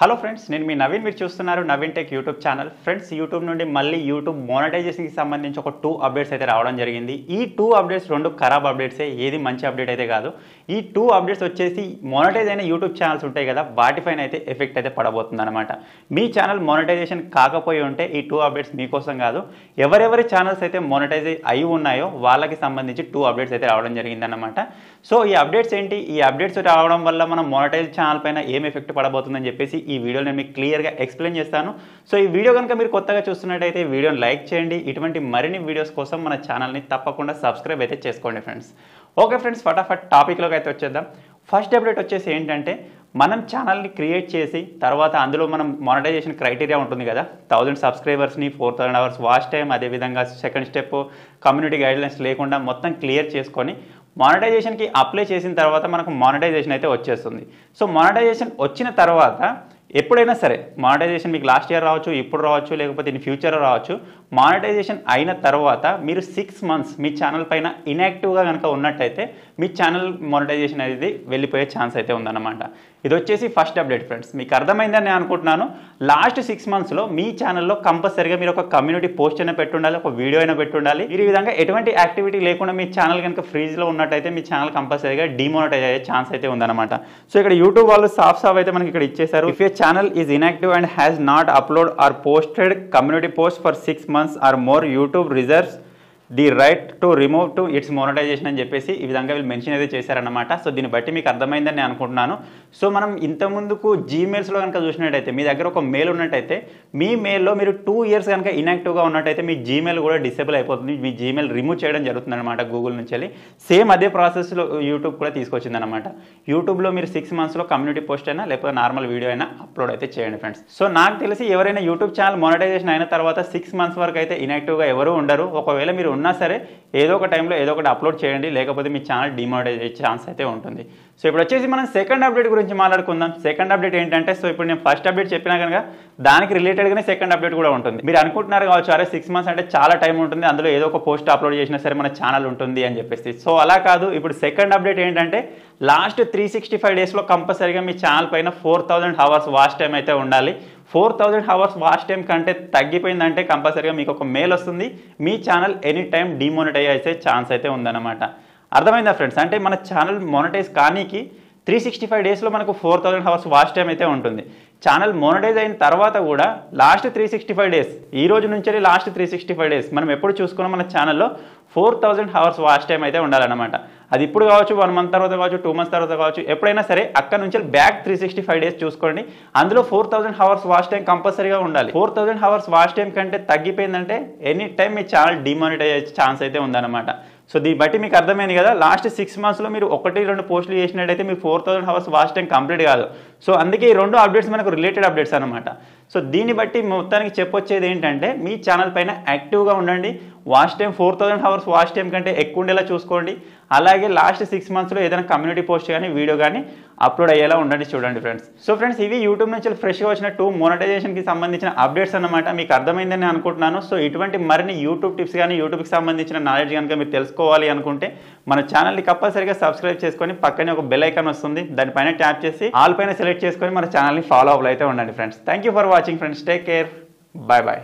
hello friends నేను మీ నవీన్ మీరు చూస్తున్నారు Naveen tech YouTube channel friends YouTube నుండి మళ్ళీ యూట్యూబ్ మోనటైజేషన్కి సంబంధించి ఒక టూ అప్డేట్స్ అయితే రావడం జరిగింది ఈ టూ అప్డేట్స్ రెండు ఖరాబ్ అప్డేట్సే ఏది మంచి అప్డేట్ అయితే కాదు ఈ టూ అప్డేట్స్ వచ్చేసి మోనటైజ్ అయిన యూట్యూబ్ ఛానల్స్ ఉంటాయి కదా వాటిపైన అయితే ఎఫెక్ట్ అయితే పడబోతుంది అనమాట మీ ఛానల్ మోనటైజేషన్ కాకపోయి ఉంటే ఈ టూ అప్డేట్స్ మీకోసం కాదు ఎవరెవరి ఛానల్స్ అయితే మోనటైజ్ అయి ఉన్నాయో వాళ్ళకి సంబంధించి టూ అప్డేట్స్ అయితే రావడం జరిగిందనమాట సో ఈ అప్డేట్స్ ఏంటి ఈ అప్డేట్స్ రావడం వల్ల మనం మోనటైజ్ ఛానల్ పైన ఏం ఎఫెక్ట్ పడబోతుందని చెప్పేసి ఈ వీడియోని నేను మీకు క్లియర్గా ఎక్స్ప్లెయిన్ చేస్తాను సో ఈ వీడియో కనుక మీరు కొత్తగా చూస్తున్నట్టయితే వీడియోని లైక్ చేయండి ఇటువంటి మరిన్ని వీడియోస్ కోసం మన ఛానల్ని తప్పకుండా సబ్స్క్రైబ్ అయితే చేసుకోండి ఫ్రెండ్స్ ఓకే ఫ్రెండ్స్ ఫటాఫట్ టాపిక్లోకి అయితే వచ్చేద్దాం ఫస్ట్ అప్డేట్ వచ్చేసి ఏంటంటే మనం ఛానల్ని క్రియేట్ చేసి తర్వాత అందులో మనం మానిటైజేషన్ క్రైటీరియా ఉంటుంది కదా థౌజండ్ సబ్స్క్రైబర్స్ని four thousand hours watch time అదేవిధంగా సెకండ్ స్టెప్ కమ్యూనిటీ గైడ్లైన్స్ లేకుండా మొత్తం క్లియర్ చేసుకొని మానిటైజేషన్కి అప్లై చేసిన తర్వాత మనకు మానిటైజేషన్ అయితే వచ్చేస్తుంది సో మానిటైజేషన్ వచ్చిన తర్వాత ఎప్పుడైనా సరే మానిటైజేషన్ మీకు లాస్ట్ ఇయర్ రావచ్చు ఇప్పుడు రావచ్చు లేకపోతే ఇన్ ఫ్యూచర్ రావచ్చు మానిటైజేషన్ అయిన తర్వాత మీరు సిక్స్ మంత్స్ మీ ఛానల్ పైన ఇన్యాక్టివ్గా కనుక ఉన్నట్టయితే మీ ఛానల్ మానిటైజేషన్ అనేది వెళ్ళిపోయే ఛాన్స్ అయితే ఉందన్నమాట ఇది వచ్చేసి ఫస్ట్ అప్డేట్ ఫ్రెండ్స్ మీకు అర్థమైందని నేను అనుకుంటున్నాను లాస్ట్ సిక్స్ మంత్స్లో మీ ఛానల్లో కంపల్సరీగా మీరు ఒక కమ్యూనిటీ పోస్ట్ అయినా పెట్టుండాలి ఒక వీడియో అయినా పెట్టుండాలి మీరు ఈ విధంగా ఎటువంటి యాక్టివిటీ లేకుండా మీ ఛానల్ కనుక ఫ్రీజ్లో ఉన్నట్టయితే మీ ఛానల్ కంపల్సరీగా డిమోనిటైజ్ అయ్యే ఛాన్స్ అయితే ఉందన్నమాట సో ఇక్కడ యూట్యూబ్ వాళ్ళు సాఫ్ సాఫ్ అయితే మనకి ఇక్కడ ఇచ్చేసారు if channel is inactive and has not uploaded or posted community posts for 6 months or more, YouTube reserves the right to remove to its monetization అని చెప్పేసి ఈ విధంగా వీళ్ళు మెన్షన్ అయితే చేశారనమాట సో దీన్ని బట్టి మీకు అర్థమైందని నేను అనుకుంటున్నాను సో మనం ఇంతకుముందుకు జీమెయిల్స్లో కనుక చూసినట్టయితే మీ దగ్గర ఒక మెయిల్ ఉన్నట్టయితే మీ మెయిల్లో మీరు టూ ఇయర్స్ కనుక ఇన్యాక్టివ్గా ఉన్నట్టయితే మీ జీమెయిల్ కూడా డిసేబుల్ అయిపోతుంది మీ జీమెయిల్ రిమూవ్ చేయడం అనమాట గూగుల్ నుంచి వెళ్ళి సేమ్ అదే ప్రాసెస్లో యూట్యూబ్ కూడా అనమాట యూట్యూబ్లో మీరు సిక్స్ మంత్స్లో కమ్యూనిటీ పోస్ట్ అయినా లేకపోతే నార్మల్ వీడియో అయినా అప్లోడ్ అయితే చేయండి ఫ్రెండ్స్ సో నాకు తెలిసి ఎవరైనా యూట్యూబ్ ఛానల్ మోనటైజేషన్ అయిన తర్వాత సిక్స్ మంత్స్ వరకు అయితే ఇన్యాక్టివ్గా ఎవరు ఉండరు ఒకవేళ మీరు ఉన్నా సరే ఏదో ఒక టైంలో ఏదో ఒకటి అప్లోడ్ చేయండి లేకపోతే మీ ఛానల్ డిమోనైజ్ అయ్యే ఛాన్స్ అయితే ఉంటుంది సో ఇప్పుడు వచ్చేసి మనం సెకండ్ అప్డేట్ గురించి మాట్లాడుకుందాం సెకండ్ అప్డేట్ ఏంటంటే సో ఇప్పుడు నేను ఫస్ట్ అప్డేట్ చెప్పినా కనుక దానికి రిలేటెడ్గానే సెకండ్ అప్డేట్ కూడా ఉంటుంది మీరు అనుకుంటున్నారు కావచ్చు అరే సిక్స్ మంత్స్ అంటే చాలా టైం ఉంటుంది అందులో ఏదో ఒక పోస్ట్ అప్లోడ్ చేసినా సరే మన ఛానల్ ఉంటుంది అని చెప్పేసి సో అలా కాదు ఇప్పుడు సెకండ్ అప్డేట్ ఏంటంటే లాస్ట్ త్రీ సిక్స్టీ ఫైవ్ డేస్లో కంపల్సరీగా మీ ఛానల్ పైన four thousand hours watch time అయితే ఉండాలి four thousand hours watch time కంటే తగ్గిపోయిందంటే కంపల్సరీగా మీకు ఒక మెయిల్ వస్తుంది మీ ఛానల్ ఎనీ టైం డిమోనిటైజ్ అయితే ఛాన్స్ అయితే ఉందన్నమాట అర్థమైందా ఫ్రెండ్స్ అంటే మన ఛానల్ మోనటైజ్ కానీకి త్రీ సిక్స్టీ ఫైవ్ డేస్లో మనకు four thousand hours watch time అయితే ఉంటుంది ఛానల్ మోనటైజ్ అయిన తర్వాత కూడా last three sixty five days ఈ రోజు నుంచి last three sixty five days మనం ఎప్పుడు చూసుకున్నా మన ఛానల్లో four thousand hours watch time అయితే ఉండాలన్నమాట అది ఇప్పుడు కావచ్చు వన్ మంత్ తర్వాత కావచ్చు టూ మంత్స్ తర్వాత కావచ్చు ఎప్పుడైనా సరే అక్కడ నుంచి back three sixty five days చూసుకోండి అందులో four thousand hours watch time కంపల్సరీగా ఉండాలి four thousand hours watch time కంటే తగ్గిపోయిందంటే ఎనీ టైం మీ ఛానల్ డిమానిటైజ్ అయ్యే ఛాన్స్ అయితే ఉందన్నమాట సో దీన్ని బట్టి మీకు అర్థమైంది కదా లాస్ట్ సిక్స్ మంత్స్లో మీరు ఒకటి రెండు పోస్టులు చేసినట్టయితే మీరు four thousand hours watch time complete కాదు సో అందుకే ఈ రెండు అప్డేట్స్ మనకు రిలేటెడ్ అప్డేట్స్ అనమాట సో దీన్ని బట్టి మొత్తానికి చెప్పొచ్చేది ఏంటంటే మీ ఛానల్ పైన యాక్టివ్గా ఉండండి watch time four thousand hours watch time కంటే ఎక్కువ ఉండేలా చూసుకోండి అలాగే లాస్ట్ సిక్స్ మంత్స్లో ఏదైనా కమ్యూనిటీ పోస్ట్ కానీ వీడియో కానీ అప్లోడ్ అయ్యేలా ఉండండి చూడండి ఫ్రెండ్స్ సో ఫ్రెండ్స్ ఇవి యూట్యూబ్ నుంచి ఫ్రెష్గా వచ్చిన టూ మోనటైజేషన్కి సంబంధించిన అప్డేట్స్ అనమాట మీకు అర్థమైందని అనుకుంటున్నాను సో ఇటువంటి మరిన్ని యూట్యూబ్ టిప్స్ కానీ యూట్యూబ్కి సంబంధించిన నాలెడ్జ్ కనుక మీరు తెలుసుకోవాలి అనుకుంటే మన ఛానల్ని కంపల్సరిగా సబ్స్క్రైబ్ చేసుకొని పక్కనే ఒక బెల్ ఐకాన్ వస్తుంది దానిపైన ట్యాప్ చేసి ఆల్ పైన సెలెక్ట్ చేసుకొని మన ఛానల్ని ఫాలో అప్లో అయితే ఉండండి friends thank for watching friends take care bye bye